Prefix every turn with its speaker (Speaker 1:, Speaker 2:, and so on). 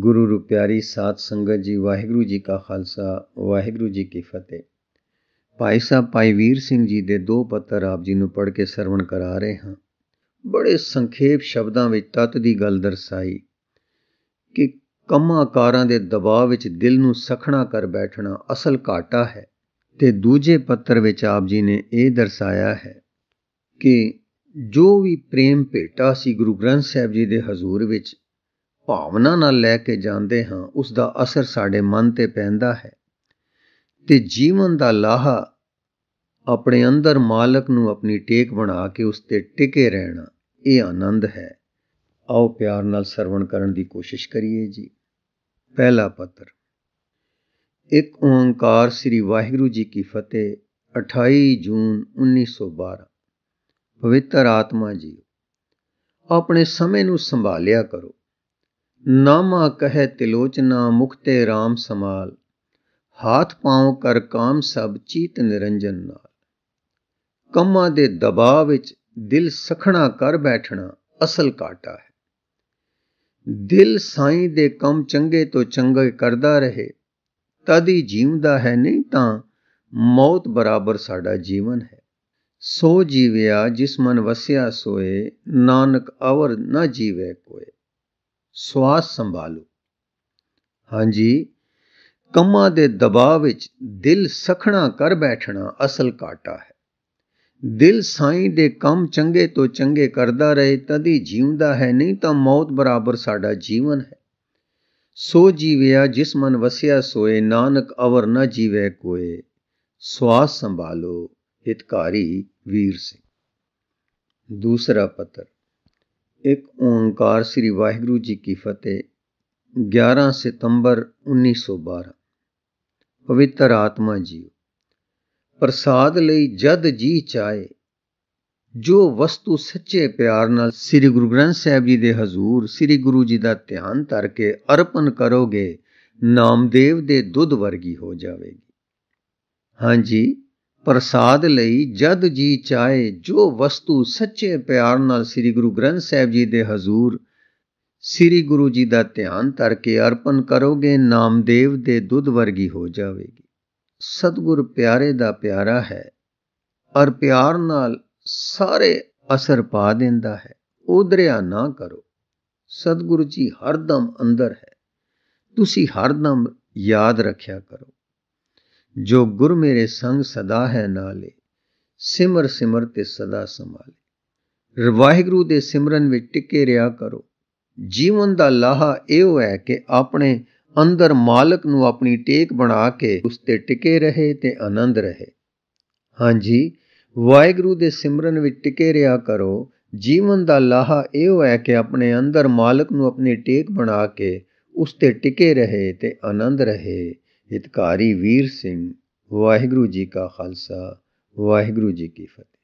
Speaker 1: ਗੁਰੂ ਰੁਪਿਆਰੀ ਸਾਧ ਸੰਗਤ ਜੀ ਵਾਹਿਗੁਰੂ ਜੀ ਕਾ ਖਾਲਸਾ ਵਾਹਿਗੁਰੂ ਜੀ ਕੀ ਫਤਿਹ ਭਾਈ ਸਾਹਿਬ ਭਾਈ ਵੀਰ ਸਿੰਘ ਜੀ ਦੇ ਦੋ ਪੱਤਰ ਆਪ ਜੀ ਨੂੰ ਪੜ੍ਹ ਕੇ ਸਰਵਣ ਕਰਾ ਰਹੇ ਹਾਂ ਬੜੇ ਸੰਖੇਪ ਸ਼ਬਦਾਂ ਵਿੱਚ ਤਤ ਦੀ ਗੱਲ ਦਰਸਾਈ ਕਿ ਕਮਾਕਾਰਾਂ ਦੇ ਦਬਾਅ ਵਿੱਚ ਦਿਲ ਨੂੰ ਸਖਣਾ ਕਰ ਬੈਠਣਾ ਅਸਲ ਘਾਟਾ ਹੈ ਤੇ ਦੂਜੇ ਪੱਤਰ ਵਿੱਚ ਆਪ ਜੀ ਨੇ ਇਹ ਦਰਸਾਇਆ ਹੈ ਕਿ ਜੋ ਵੀ ਪ੍ਰੇਮ ਭੇਟਾ ਸੀ ਗੁਰੂ ਗ੍ਰੰਥ ਸਾਹਿਬ ਜੀ ਦੇ ਹਜ਼ੂਰ ਵਿੱਚ ਭਾਵਨਾ ਨਾਲ ਲੈ ਕੇ ਜਾਂਦੇ ਹਾਂ ਉਸ ਦਾ ਅਸਰ ਸਾਡੇ ਮਨ ਤੇ ਪੈਂਦਾ ਹੈ ਤੇ ਜੀਵਨ ਦਾ ਲਾਹਾ ਆਪਣੇ ਅੰਦਰ ਮਾਲਕ ਨੂੰ ਆਪਣੀ ਟੇਕ ਬਣਾ ਕੇ ਉਸ ਤੇ ਟਿਕੇ ਰਹਿਣਾ ਇਹ ਆਨੰਦ ਹੈ ਆਓ ਪਿਆਰ ਨਾਲ ਸਰਵਣ ਕਰਨ ਦੀ ਕੋਸ਼ਿਸ਼ ਕਰੀਏ ਜੀ ਪਹਿਲਾ ਪੱਤਰ ਇੱਕ ਓੰਕਾਰ ਸ੍ਰੀ ਵਾਹਿਗੁਰੂ ਜੀ ਕੀ ਫਤਿਹ 28 ਜੂਨ 1912 ਪਵਿੱਤਰ ਆਤਮਾ ਜੀ ਆਪਣੇ ਸਮੇਂ ਨੂੰ ਸੰਭਾਲਿਆ ਕਰੋ ਨਾਮਾ ਕਹੈ ਤਿਲੋਚਨਾ ਮੁਖਤੇ RAM ਸਮਾਲ ਹਾਥ ਪਾਉ ਕਰ ਕਾਮ ਸਭ ਚੀਤ ਨਿਰੰਜਨ ਨਾਲ ਕੰਮਾਂ ਦੇ ਦਬਾਅ ਵਿੱਚ ਦਿਲ ਸਖਣਾ ਕਰ ਬੈਠਣਾ ਅਸਲ ਕਾਟਾ ਹੈ ਦਿਲ ਸਾਈਂ ਦੇ ਕੰਮ ਚੰਗੇ ਤੋਂ ਚੰਗੇ ਕਰਦਾ ਰਹੇ ਤਦ ਹੀ ਜੀਵਦਾ ਹੈ ਨਹੀਂ ਤਾਂ ਮੌਤ ਬਰਾਬਰ ਸਾਡਾ ਜੀਵਨ ਹੈ ਸੋ ਜੀਵਿਆ ਜਿਸ ਮਨ ਵਸਿਆ ਸੋਏ ਨਾਨਕ ਅਵਰ ਨਾ ਜੀਵੇ ਕੋਏ ਸਵਾਸ ਸੰਭਾਲੋ ਹਾਂਜੀ ਕੰਮਾਂ ਦੇ ਦਬਾਅ ਵਿੱਚ ਦਿਲ ਸਖਣਾ ਕਰ ਬੈਠਣਾ ਅਸਲ ਕਾਟਾ ਹੈ ਦਿਲ ਸਾਈਂ ਦੇ ਕੰਮ ਚੰਗੇ ਤੋਂ ਚੰਗੇ ਕਰਦਾ ਰਹੇ ਤਦੀ ਜੀਉਂਦਾ ਹੈ ਨਹੀਂ ਤਾਂ ਮੌਤ ਬਰਾਬਰ ਸਾਡਾ ਜੀਵਨ ਹੈ ਸੋ ਜੀਵਿਆ ਜਿਸ ਮਨ ਵਸਿਆ ਸੋਏ ਨਾਨਕ ਅਵਰ ਨਾ ਜੀਵੇ ਕੋਏ ਸਵਾਸ ਸੰਭਾਲੋ ਹਿਤਕਾਰੀ ਵੀਰ ਸਿੰਘ ਦੂਸਰਾ ਪੱਤਰ ਇੱਕ ਓੰਕਾਰ ਸ੍ਰੀ ਵਾਹਿਗੁਰੂ ਜੀ ਕੀ ਫਤਿਹ 11 ਸਤੰਬਰ 1912 ਪਵਿੱਤਰ ਆਤਮਾ ਜੀ ਪ੍ਰਸਾਦ ਲਈ ਜਦ ਜੀ ਚਾਏ ਜੋ ਵਸਤੂ ਸੱਚੇ ਪਿਆਰ ਨਾਲ ਸ੍ਰੀ ਗੁਰੂ ਗ੍ਰੰਥ ਸਾਹਿਬ ਜੀ ਦੇ ਹਜ਼ੂਰ ਸ੍ਰੀ ਗੁਰੂ ਜੀ ਦਾ ਧਿਆਨ ਧਰ ਕੇ ਅਰਪਣ ਕਰੋਗੇ ਨਾਮਦੇਵ ਦੇ ਦੁੱਧ ਵਰਗੀ ਹੋ ਜਾਵੇਗੀ ਹਾਂਜੀ ਪ੍ਰਸਾਦ ਲਈ ਜਦ ਜੀ ਚਾਹੇ ਜੋ ਵਸਤੂ ਸੱਚੇ ਪਿਆਰ ਨਾਲ ਸ੍ਰੀ ਗੁਰੂ ਗ੍ਰੰਥ ਸਾਹਿਬ ਜੀ ਦੇ ਹਜ਼ੂਰ ਸ੍ਰੀ ਗੁਰੂ ਜੀ ਦਾ ਧਿਆਨ ਧਰ ਕੇ ਅਰਪਣ ਕਰੋਗੇ ਨਾਮਦੇਵ ਦੇ ਦੁੱਧ ਵਰਗੀ ਹੋ ਜਾਵੇਗੀ ਸਤਗੁਰ ਪਿਆਰੇ ਦਾ ਪਿਆਰਾ ਹੈ ਔਰ ਪਿਆਰ ਨਾਲ ਸਾਰੇ ਅਸਰ ਪਾ ਦਿੰਦਾ ਹੈ ਉਧਰਿਆ ਨਾ ਕਰੋ ਸਤਗੁਰੂ ਜੀ ਹਰਦਮ ਅੰਦਰ ਹੈ ਤੁਸੀਂ ਹਰਦਮ ਯਾਦ ਰੱਖਿਆ ਕਰੋ ਜੋ ਗੁਰ ਮੇਰੇ ਸੰਗ ਸਦਾ ਹੈ ਨਾਲੇ ਸਿਮਰ ਸਿਮਰ ਤੇ ਸਦਾ ਸੰਭਾਲੇ ਵਾਹਿਗੁਰੂ ਦੇ ਸਿਮਰਨ ਵਿੱਚ ਟਿਕੇ ਰਿਹਾ ਕਰੋ ਜੀਵਨ ਦਾ ਲਾਹਾ ਇਹੋ ਹੈ ਕਿ ਆਪਣੇ ਅੰਦਰ ਮਾਲਕ ਨੂੰ ਆਪਣੀ ਟੇਕ ਬਣਾ ਕੇ ਉਸ ਤੇ ਟਿਕੇ ਰਹੇ ਤੇ ਆਨੰਦ ਰਹੇ ਹਾਂਜੀ ਵਾਹਿਗੁਰੂ ਦੇ ਸਿਮਰਨ ਵਿੱਚ ਟਿਕੇ ਰਿਹਾ ਕਰੋ ਜੀਵਨ ਦਾ ਲਾਹਾ ਇਹੋ ਹੈ ਕਿ ਆਪਣੇ ਅੰਦਰ ਮਾਲਕ ਨੂੰ ਆਪਣੀ ਟੇਕ ਬਣਾ ਕੇ ਉਸ ਤੇ ਟਿਕੇ ਰਹੇ ਤੇ ਆਨੰਦ ਰਹੇ ਹਿਤਕਾਰੀ ਵੀਰ ਸਿੰਘ ਵਾਹਿਗੁਰੂ ਜੀ ਕਾ ਖਾਲਸਾ ਵਾਹਿਗੁਰੂ ਜੀ ਕੀ ਫਤਿਹ